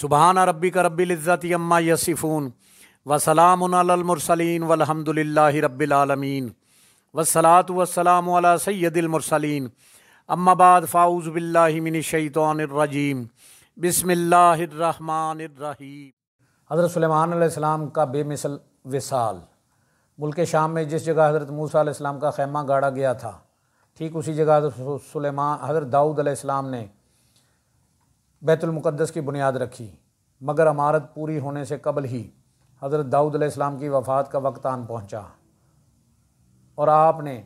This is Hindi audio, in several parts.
सुबहान रबी का रबीज़त अम्मा यसिफ़ून वसलामसलिन वलहमदिल्ला रबालमीन वसलात वसलाम सैदिलमरसलिन अम्माबाद फ़ाउज़ बिल्लामिनशैतरजीम बसमिल्लाम हज़रत सलेमान का बेमिसल विसाल मुल्क शाम में जिस जगह हज़रत मूसा का ख़ैमा गाड़ा गया था ठीक उसी जगह हज़रत सलेमान हज़रत दाऊद ने बैतुलमक़दस की बुनियाद रखी मगर अमारत पूरी होने से कबल ही हज़रत दाऊद इस्लाम की वफ़ात का वक्त आन पहुँचा और आपने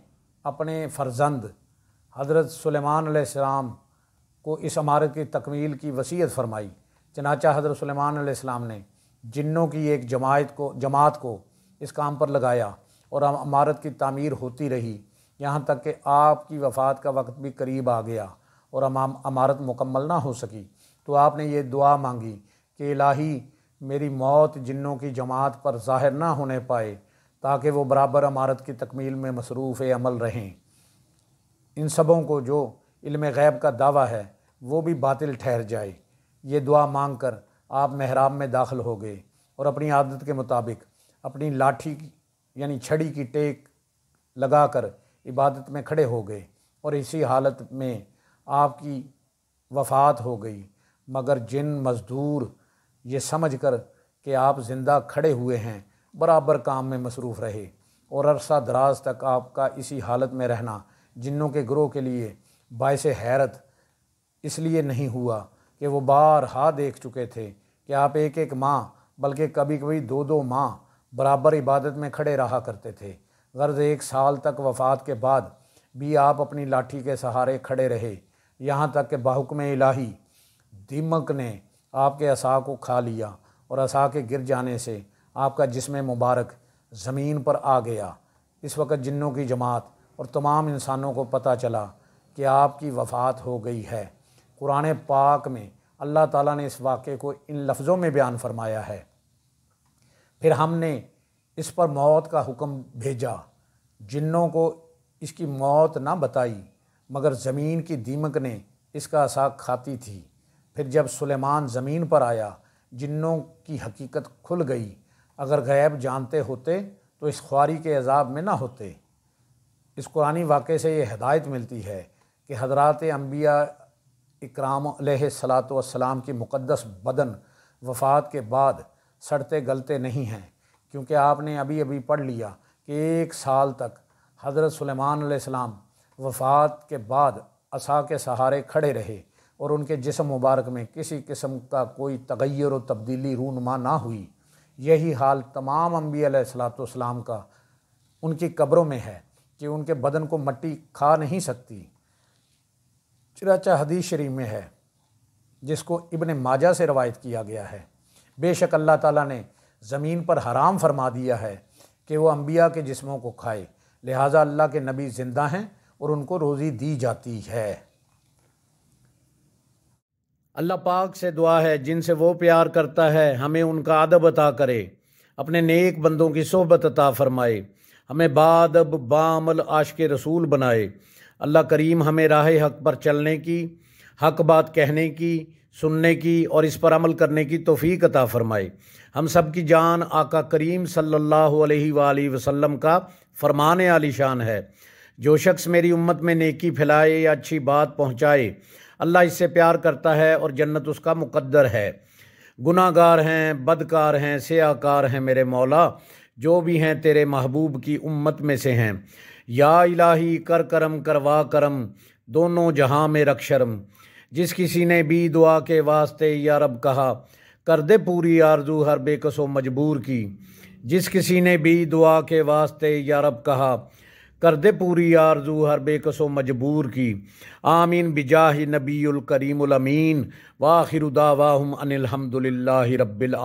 अपने फ़र्जंद हज़रत सुलेमान सलेमान को इस अमारत की तकमील की वसीयत फरमाई चनाचा हज़रत सुलेमान सलेमान ने जिन्नों की एक जमायत को जमात को इस काम पर लगाया और अमारत की तामीर होती रही यहाँ तक कि आपकी वफ़ात का वक्त भी करीब आ गया और अमारत मुकम्मल ना हो सकी तो आपने ये दुआ मांगी कि इलाही मेरी मौत जिन्नों की जमात पर ज़ाहिर ना होने पाए ताकि वो बराबर अमारत की तकमील में मसरूफ़ अमल रहें इन सबों को जो इल्म गैब का दावा है वो भी बातिल ठहर जाए ये दुआ मांग कर आप महराब में दाखिल हो गए और अपनी आदत के मुताबिक अपनी लाठी यानी छड़ी की टेक लगा कर इबादत में खड़े हो गए और इसी हालत में आपकी वफात हो गई मगर जिन मज़दूर ये समझ कर कि आप ज़िंदा खड़े हुए हैं बराबर काम में मसरूफ़ रहे और अरसा दराज तक आपका इसी हालत में रहना जिनों के ग्रोह के लिए बायस हैरत इसलिए नहीं हुआ कि वो बार हा देख चुके थे कि आप एक एक माँ बल्कि कभी कभी दो दो माँ बराबर इबादत में खड़े रहा करते थे गर्ज एक साल तक वफात के बाद भी आप अपनी लाठी के सहारे खड़े रहे यहाँ तक कि बहुकम इलाही दीमक ने आपके असा को खा लिया और असा के गिर जाने से आपका जिसम मुबारक ज़मीन पर आ गया इस वक्त जिन्नों की जमात और तमाम इंसानों को पता चला कि आपकी वफ़ात हो गई है कुरान पाक में अल्लाह ताला ने इस वाक़े को इन लफ्ज़ों में बयान फरमाया है फिर हमने इस पर मौत का हुक्म भेजा जिन्नों को इसकी मौत ना बताई मगर ज़मीन की दीमक ने इसका असाक खाती थी फिर जब सुलेमान ज़मीन पर आया जिन्नों की हकीकत खुल गई अगर गैब जानते होते तो इस ख्वारी के अजाब में ना होते इस कुरानी वाक़े से ये हदायत मिलती है कि हजरत अम्बिया इकराम सलात की मुक़दस बदन वफ़ात के बाद सड़ते गलते नहीं हैं क्योंकि आपने अभी अभी पढ़ लिया कि एक साल तक हज़रत सलेमान सलाम वफ़ात के बाद असा के सहारे खड़े रहे और उनके जिसम मुबारक में किसी किस्म का कोई तगैर व तब्दीली रूनमा ना हुई यही हाल तमाम अम्बी सलाम का उनकी कब्रों में है कि उनके बदन को मट्टी खा नहीं सकती चराचा हदीस शरीफ में है जिसको इबन माजा से रवायत किया गया है बेशक अल्लाह ताला ने ज़मीन पर हराम फरमा दिया है कि वो अम्बिया के जिस्मों को खाए लिहाजा अल्लाह के नबी ज़िंदा हैं और उनको रोज़ी दी जाती है अल्लाह पाक से दुआ है जिनसे वो प्यार करता है हमें उनका अदब अता करे अपने नेक बंदों की सोहबत अता फरमाए हमें बादब बामल के रसूल बनाए अल्लाह करीम हमें राह हक पर चलने की हक बात कहने की सुनने की और इस पर अमल करने की तोफ़ी अता फ़रमाए हम सब की जान आका करीम सल्लल्लाहु अलैहि वसल्लम का फरमान आलिशान है जो शख्स मेरी उम्मत में नेकी फैलाए या अच्छी बात पहुँचाए अल्लाह इससे प्यार करता है और जन्नत उसका मुकद्दर है गुनागार हैं बदकार हैं सयाकार हैं मेरे मौला जो भी हैं तेरे महबूब की उम्मत में से हैं या इलाही कर करम करवा करम दोनों जहाँ में रख शर्म जिस किसी ने भी दुआ के वास्ते या रब कहा कर दे पूरी आरजू हर बेकसो मजबूर की जिस किसी ने भी दुआ के वास्ते या रब कहा कर दे पूरी आरजू हर बेकसो मजबूर की आमीन बिजाह नबील करीमीन अमीन वाखिर दावाहम अनिलहमदिल्ला रब्बिल